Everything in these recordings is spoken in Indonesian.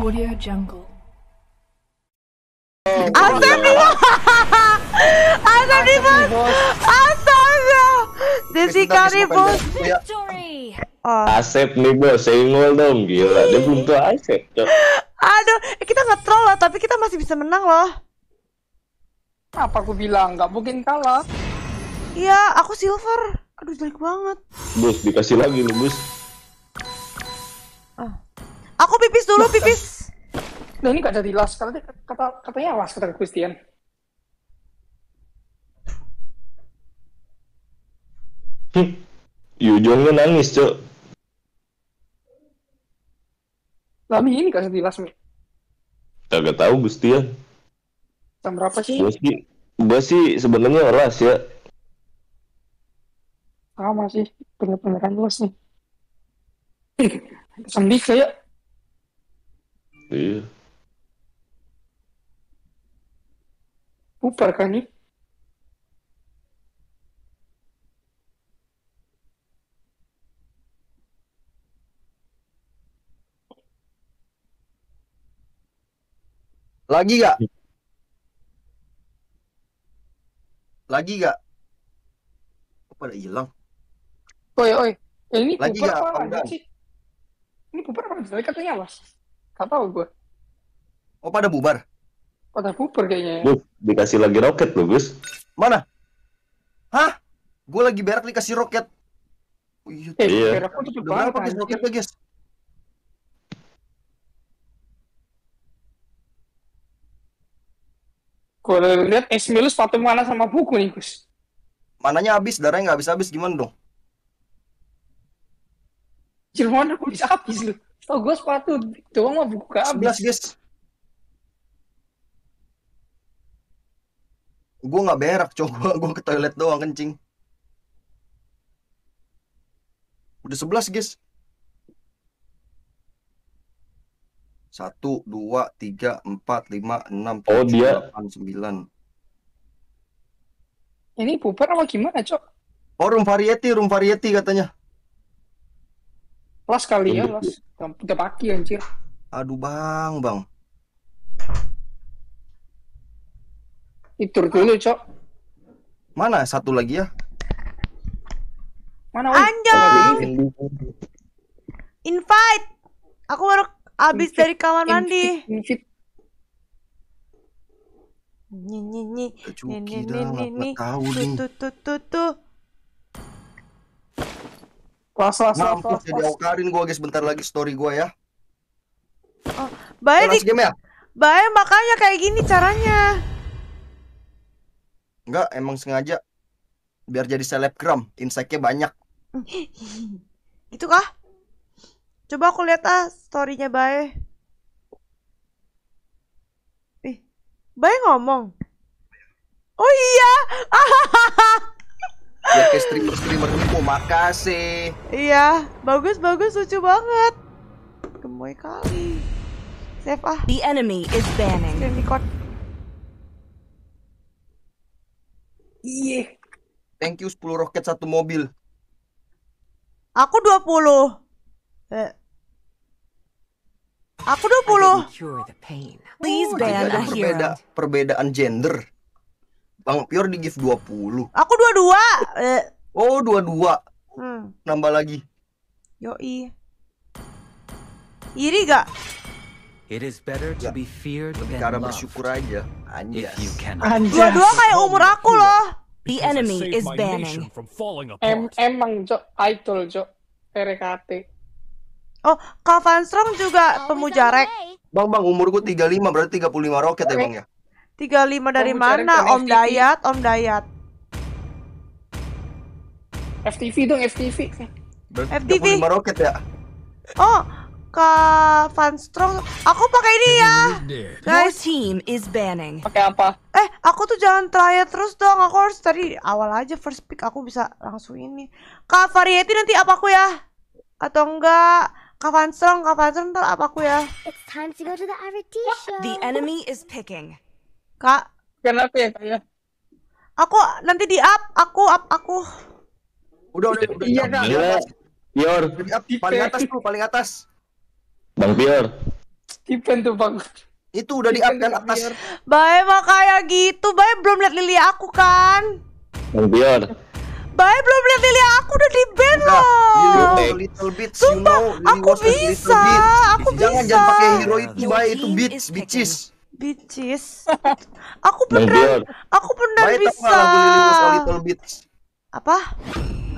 Audio Jungle. Asep di Asep bos. bos. Asep nih bos, dong gila. Dia belum tuh Asep. Aduh, eh, kita nggak troll lah, tapi kita masih bisa menang loh. Apa aku bilang nggak mungkin kalah? Iya, aku silver. Aduh jelek banget. Bus dikasih lagi nih bus pipis dulu, pipis. Nah ini gak di las, kata, kata, katanya las, kata Christian. Hm. Yujongnya nangis, Cok. Lami ini gak di las, Mi. tau tahu Gustian. Jam berapa sih? Gue sih, gua sih sebenarnya las ya. Sama sih, bener-beneran luas nih. Sambil kayak iya ऊपर kan nih Lagi gak? Lagi gak? Pada hilang. Oi, oi. Eh, ini Lagi gak? apa enggak? sih? Ini pupar apa? Dari katanya, Mas. Gak tahu gue. Oh pada bubar? Pada bubar kayaknya. Buh, ya. dikasih lagi roket loh Gus. Mana? Hah? Gue lagi berak dikasih roket. Oh, iya. Eh, iya. berak gue cukup banget. Pakai roket bagus? guys. Kalau lihat Ismail sepatu mana sama buku nih Gus? Mananya habis, darahnya nggak habis-habis gimana dong? Jerman aku bisa habis loh oh gue sepatu doang mah buka habis. guys. Gue nggak berak, coba gue ke toilet doang kencing. Udah sebelas guys. Satu, dua, tiga, empat, lima, enam, oh, tujuh, dia... delapan, sembilan. Ini puper apa gimana, Cok? Oh, room variety, room variety katanya. Las kali ya, las. Tiga pagi anjir. Aduh bang, bang. Tidur dulu, Cok. Mana satu lagi ya? Mana? Anjay. Invite. Aku baru habis dari kamar mandi. Invite. Nyi nyi nyi. Nyi nyi nyi nyi. nyi nyi nyi ny Las, las, nah, las, las, las. Diokarin gue guys bentar lagi story gue ya. Oh, baik nih. game ya? Baik makanya kayak gini caranya. Enggak, emang sengaja biar jadi selebgram, insight-nya banyak. Itu kah? Coba aku lihat ah story-nya Bae. Ih, Bae ngomong. Oh iya. biar kayak streamer streamer gitu makasih iya bagus bagus lucu banget gemoy kali save ah the enemy is banning save screen kot iya yeah. thank you 10 roket satu mobil aku 20 eh. Aku 20 Please ban oh, perbeda, perbedaan gender Bang Pior di gift 20. Aku 22. Eh. Oh, 22. Hmm. Nambah lagi. Yoi. Iri gak? It is better to be feared than Cara bersyukur aja. Anjas. Dua-dua kayak umur aku loh. The enemy is banning. Em emang, Cok. Idol, Cok. RKT Oh, Kak Van Strong juga pemuja rek. Bang, bang, umurku 35, berarti 35 roket ya, Bang ya? 35 dari Kamu mana Om FTV. Dayat, Om Dayat? FTV dong, FTV. FTV. roket ya? Oh, ke Strong Aku pakai ini ya. Guys, team is banning. Pakai apa? Eh, aku tuh jangan try ya terus dong. Aku harus tadi awal aja first pick aku bisa langsung ini. ke Variety nanti apa aku ya? Atau enggak? Kak Fanstrong, Kak strong, ntar apa aku ya? It's time to go to the show. The enemy is picking. Kak. Kenapa ya kak ya? Aku nanti di up, aku up aku. Udah udah udah. Iya kak. Iya. Pior. Paling atas tuh, paling atas. Bang Pior. Kipen tuh bang. Itu udah di up kan atas. Bae mah kayak gitu, Bae belum lihat lili aku kan. Bang Pior. Bae belum lihat lili aku udah di ban loh. Little Sumpah, you know, aku bisa, aku bisa. Jangan jangan pakai hero itu, Bae itu bitch bitches. Bitches. Aku beneran, aku beneran bisa. Apa?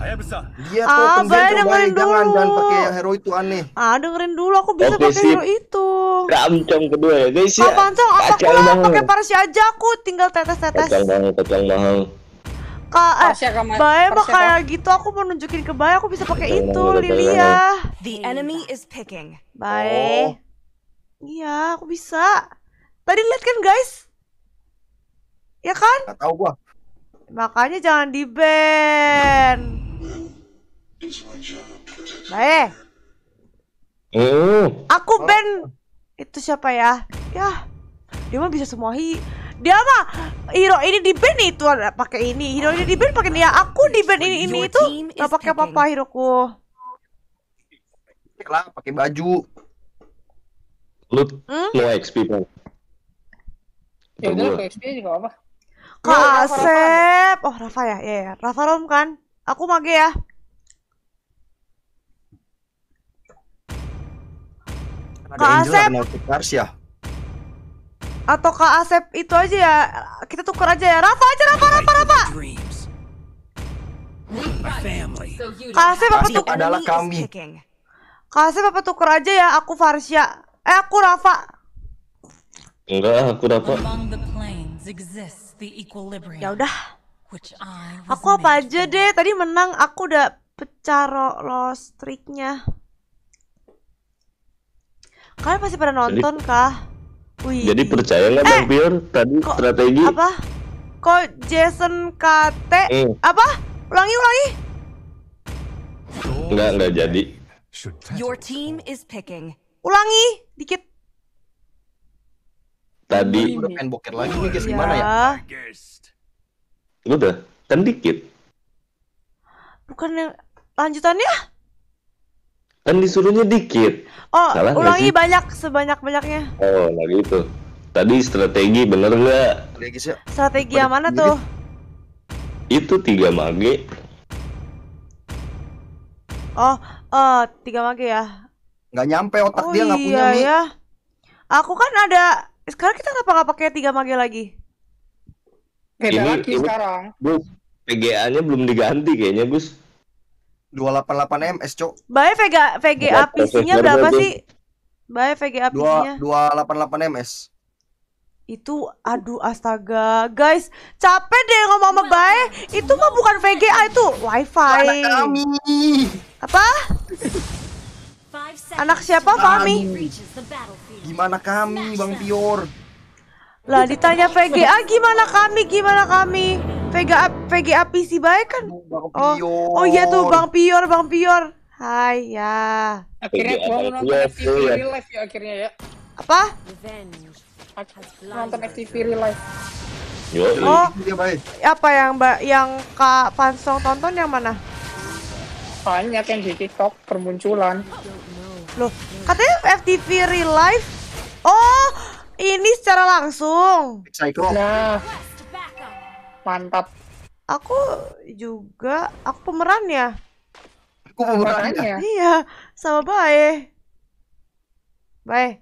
Ayah bisa. Dia tuh ah, saya dengerin dulu. Jangan, jangan pakai yang hero itu aneh. Ah, dengerin dulu aku bisa okay, pakai hero itu. Ramcong kedua ya, guys ya. Kapancong apa pula pakai parsi aja aku tinggal tetes-tetes. Kacang banget, kacang mahal. Kak, eh, Bae mah kayak gitu aku mau nunjukin ke Bae aku bisa pakai itu, Lilia. The enemy is picking. Bae. Oh. Iya, aku bisa. Tadi lihat kan guys? Ya kan? Tidak tahu gua. Makanya jangan di ban. Baik. oh Aku ban itu siapa ya? Ya, dia mah bisa semua hi. Dia mah hero ini di ban itu pakai ini, hero ini di ban pakai dia. Ya. Aku di ban ini ini itu nggak pakai apa-apa heroku. Lah, pakai baju. Lu hmm? low XP bang ya udah lah, PSP juga apa Kak oh, Asep Rafa, oh Rafa ya ya Rafa Rom kan aku mage ya Kak Asep ya atau Kak Asep itu aja ya kita tukar aja ya Rafa aja Rafa Rafa Rafa, Kak Asep apa tuker? adalah kami Kak Asep apa tukar aja ya aku Farsia. eh aku Rafa Enggak, aku dapat. Ya udah. Aku apa aja deh. Tadi menang aku udah pecah lo streaknya Kalian pasti pada nonton jadi, kah? Wih. Jadi percaya nggak eh, Bang Pior tadi kok, strategi? Apa? Kok Jason KT? eh. Hmm. Apa? Ulangi, ulangi. Enggak, enggak jadi. Your team is picking. Ulangi dikit. Tadi udah pengen boker lagi nih guys, gimana ya? Lu iya. udah, kan dikit. Bukan yang lanjutannya? Kan disuruhnya dikit. Oh, Salah ulangi banyak sebanyak-banyaknya. Oh, lagi itu. Tadi strategi bener nggak? Ya. Strategi yang mana tuh? Itu tiga mage. Oh, uh, tiga mage ya? Nggak nyampe otak oh, dia nggak iya, punya ya. Aku kan ada sekarang kita kenapa nggak pakai tiga mage lagi? Beda ini, lagi ini, sekarang. Bu, VGA-nya belum diganti kayaknya, Gus. 288 MS, Cok. Baik VGA VGA PC-nya berapa itu. sih? Baik VGA PC-nya. 288 MS. Itu aduh astaga, guys, capek deh ngomong sama Bae. Itu mah bukan VGA itu, WiFi. Apa? Anak siapa, Fahmi? Gimana kami, Bang Pior? Lah ditanya VGA ah, gimana kami, gimana kami? VGA VGA PC baik kan? Oh, oh iya tuh Bang Pior, Bang Pior. Hai ya. Akhirnya gua nonton ya, FTV real life ya akhirnya ya. Apa? Nonton FTV real life. Yo, eh, oh, apa yang mbak yang Kak Pansong tonton yang mana? Banyak yang di TikTok permunculan. Loh, katanya FTV real life. Oh, ini secara langsung. Nah. Mantap. Aku juga, aku pemeran ya. Aku pemeran ya? ya. Iya, sama Bae. Bae.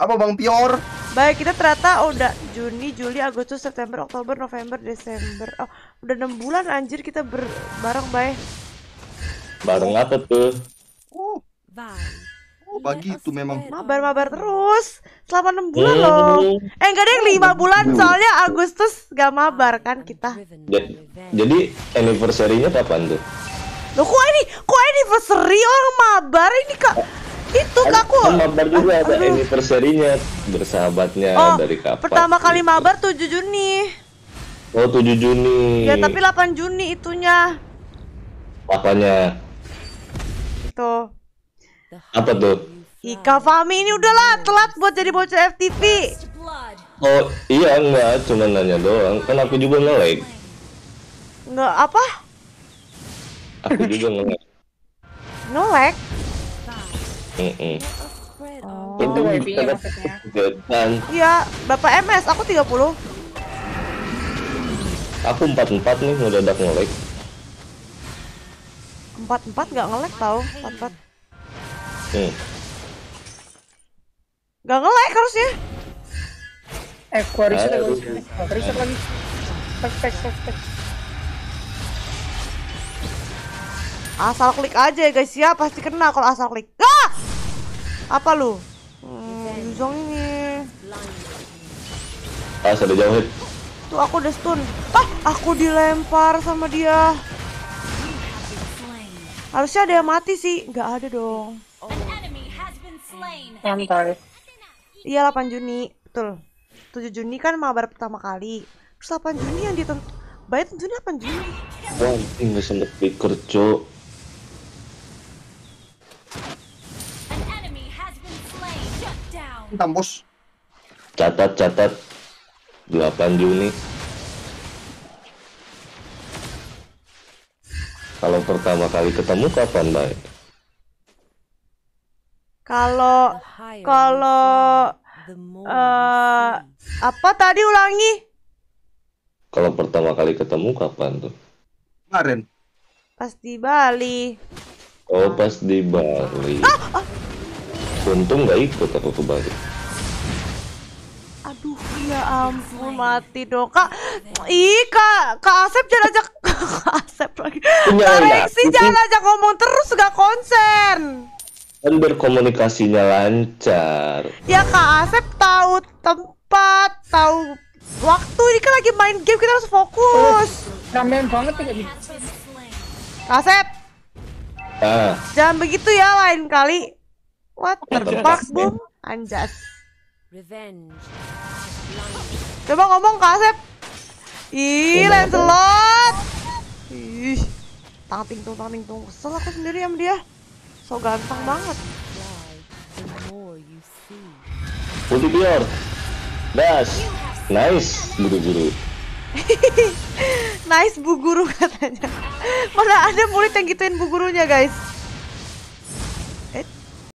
Apa Bang Pior? Baik, kita ternyata udah Juni, Juli, Agustus, September, Oktober, November, Desember. Oh, udah enam bulan anjir kita ber bareng, Bay. Bareng apa tuh? Oh, iya, itu memang. Mabar-mabar terus selama enam bulan hmm. loh. Eh enggak deh lima bulan soalnya Agustus gak mabar kan kita. Jadi, jadi anniversary-nya kapan tuh? Loh kok ini kok anniversary orang mabar ini kak itu kak aku kan mabar juga ada Aduh. anniversary-nya bersahabatnya oh, dari kapan pertama kali gitu. mabar 7 Juni oh 7 Juni ya tapi 8 Juni itunya apanya itu apa tuh? Ika Fami ini udahlah telat buat jadi bocah FTV. Oh iya enggak, cuma nanya doang. Kan aku juga nge-like. Enggak apa? Aku juga nge-like. Nge-like? Mm -mm. Oh. Itu wifi iya, kan iya, Bapak MS, aku 30. Aku 44 nih, udah dak nge lag 44 enggak nge lag tau, 44. Hmm. Nih. Gak nge harusnya. Eh, gua reset lagi. Reset lagi. Tek, tek, tek, tek. Asal klik aja ya guys ya, pasti kena kalau asal klik. Ah! Apa lu? Hmm, Yuzong ini. Ah, sudah jauh hit. Tuh aku udah stun. Ah, aku dilempar sama dia. Harusnya ada yang mati sih, nggak ada dong. Santai. Iya 8 Juni, betul. 7 Juni kan mabar pertama kali. Terus 8 Juni yang ditonton Bayi 7 Juni 8 Juni. Bang, ini sempet kerja. Tembus. Catat, catat. 8 Juni. Kalau pertama kali ketemu kapan, Mbak? Kalau kalau uh, apa tadi ulangi? Kalau pertama kali ketemu kapan tuh? Kemarin. Pas di Bali. Oh, pas di Bali. Ah, ah. Untung nggak ikut aku ke Bali. Aduh, ya ampun mati dong kak. Ih kak, kak Asep jangan ajak kak Asep lagi. Iya, iya. Kak Reksi jangan ajak ngomong terus gak konsen kan berkomunikasinya lancar ya kak Asep tahu tempat tahu waktu ini kan lagi main game kita harus fokus oh, ramen banget ini. Asep ah. jangan begitu ya lain kali what fuck, bung anjas Coba ngomong Kak Asep. Ih, Lancelot. Ih. Tang ting tung tang ting tung. Kesel aku sendiri sama dia. So ganteng banget. Putih biar. Das. Nice, guru-guru. nice bu guru katanya. Mana ada murid yang gituin bu gurunya, guys?